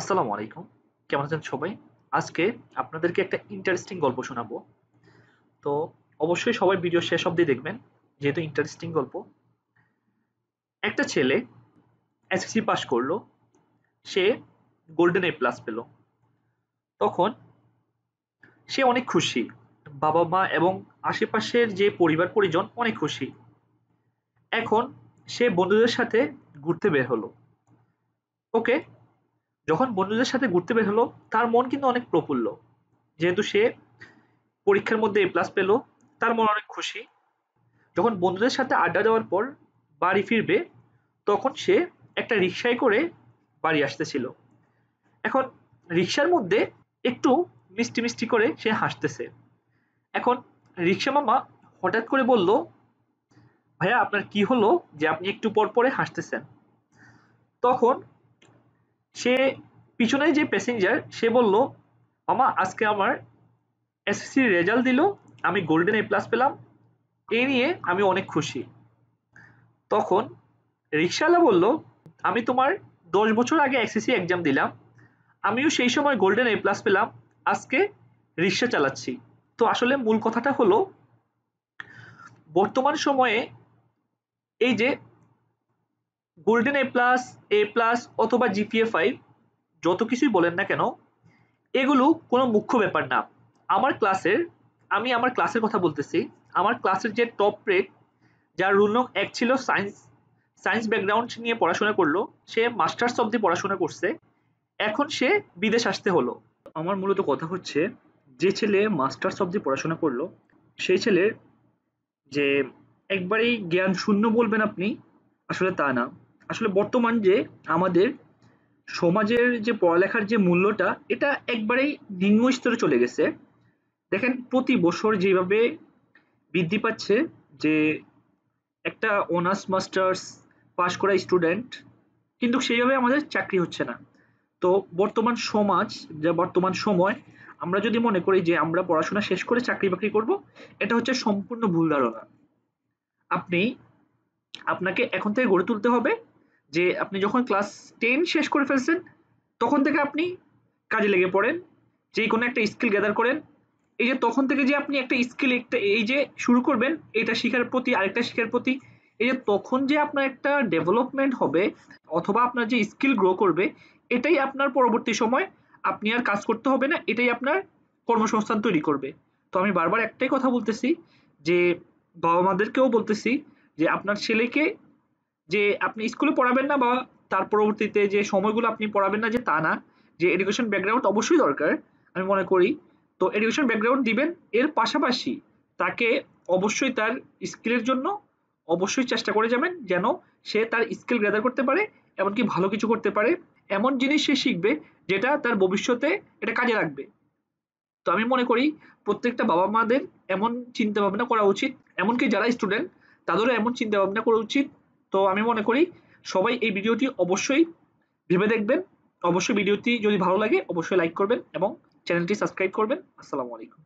আসসালামু আলাইকুম কেমন আছেন সবাই আজকে আপনাদেরকে একটা ইন্টারেস্টিং গল্প শোনাবো তো অবশ্যই সবাই ভিডিও শেষ অবধি দেখবেন যেহেতু ইন্টারেস্টিং গল্প একটা ছেলে এসএসসি পাস করলো সে গোল্ডেন এ প্লাস পেল তখন সে অনেক খুশি বাবা মা এবং আশেপাশের যে পরিবার পরিজন অনেক খুশি এখন সে বন্ধুদের সাথে ঘুরতে বের হলো ওকে যখন বন্ধুদের সাথে ঘুরতে বের হলো তার মন কিন্তু অনেক প্রফুল্ল যেহেতু সে পরীক্ষার মধ্যে এ প্লাস পেল তার মন অনেক খুশি যখন বন্ধুদের সাথে আড্ডা দেওয়ার পর বাড়ি ফিরবে তখন সে একটা রিক্সায় করে বাড়ি আসতেছিল এখন রিক্সার মধ্যে একটু মিষ্টি মিষ্টি করে সে হাসতেছে এখন রিক্সা মামা হঠাৎ করে বলল ভাইয়া আপনার কি হলো যে আপনি একটু পর পরে হাসতেছেন তখন সে পিছনে যে প্যাসেঞ্জার সে বলল মামা আজকে আমার এসএসসি রেজাল্ট দিল আমি গোল্ডেন এ প্লাস পেলাম এ নিয়ে আমি অনেক খুশি তখন রিক্সাওয়ালা বলল আমি তোমার দশ বছর আগে এসএসসি এক্সাম দিলাম আমিও সেই সময় গোল্ডেন এ প্লাস পেলাম আজকে রিক্সা চালাচ্ছি তো আসলে মূল কথাটা হলো বর্তমান সময়ে এই যে golden A plus A plus অথবা জিপিএ ফাইভ যত কিছুই বলেন না কেন এগুলো কোনো মুখ্য ব্যাপার না আমার ক্লাসের আমি আমার ক্লাসের কথা বলতেছি আমার ক্লাসের যে টপ রেট যার রুল নং এক ছিল সায়েন্স সায়েন্স ব্যাকগ্রাউন্ড নিয়ে পড়াশোনা করলো সে মাস্টার্স অবধি পড়াশোনা করছে এখন সে বিদেশ আসতে হলো আমার মূলত কথা হচ্ছে যে ছেলে মাস্টার্স অবধি পড়াশোনা করলো সেই ছেলের যে একবারেই জ্ঞান শূন্য বলবেন আপনি আসলে তা না আসলে বর্তমান যে আমাদের সমাজের যে পড়ালেখার যে মূল্যটা এটা একবারেই নিম্ন স্তরে চলে গেছে দেখেন প্রতি বছর যেভাবে বৃদ্ধি পাচ্ছে যে একটা অনার্স মাস্টার্স পাশ করা স্টুডেন্ট কিন্তু সেইভাবে আমাদের চাকরি হচ্ছে না তো বর্তমান সমাজ যা বর্তমান সময় আমরা যদি মনে করি যে আমরা পড়াশোনা শেষ করে চাকরি বাকরি করব এটা হচ্ছে সম্পূর্ণ ভুল ধারণা আপনি আপনাকে এখন থেকে গড়ে তুলতে হবে যে আপনি যখন ক্লাস টেন শেষ করে ফেলছেন তখন থেকে আপনি কাজে লেগে পড়েন যে কোনো একটা স্কিল গ্যাদার করেন এই যে তখন থেকে যে আপনি একটা স্কিল একটা এই যে শুরু করবেন এটা শেখার প্রতি আরেকটা শেখার প্রতি এই যে তখন যে আপনার একটা ডেভেলপমেন্ট হবে অথবা আপনার যে স্কিল গ্রো করবে এটাই আপনার পরবর্তী সময় আপনি আর কাজ করতে হবে না এটাই আপনার কর্মসংস্থান তৈরি করবে তো আমি বারবার একটাই কথা বলতেছি যে বাবা মাদেরকেও বলতেছি যে আপনার ছেলেকে যে আপনি স্কুলে পড়াবেন না বা তার পরবর্তীতে যে সময়গুলো আপনি পড়াবেন না যে তা না যে এডুকেশন ব্যাকগ্রাউন্ড অবশ্যই দরকার আমি মনে করি তো এডুকেশন ব্যাকগ্রাউন্ড দিবেন এর পাশাপাশি তাকে অবশ্যই তার স্কিলের জন্য অবশ্যই চেষ্টা করে যাবেন যেন সে তার স্কিল গ্যাদার করতে পারে এমনকি ভালো কিছু করতে পারে এমন জিনিস সে শিখবে যেটা তার ভবিষ্যতে এটা কাজে লাগবে তো আমি মনে করি প্রত্যেকটা বাবা মাদের এমন চিন্তা ভাবনা করা উচিত এমনকি যারা স্টুডেন্ট তাদেরও এমন চিন্তা ভাবনা করা উচিত তো আমি মনে করি সবাই এই ভিডিওটি অবশ্যই ভেবে দেখবেন অবশ্যই ভিডিওটি যদি ভালো লাগে অবশ্যই লাইক করবেন এবং চ্যানেলটি সাবস্ক্রাইব করবেন আসসালামু আলাইকুম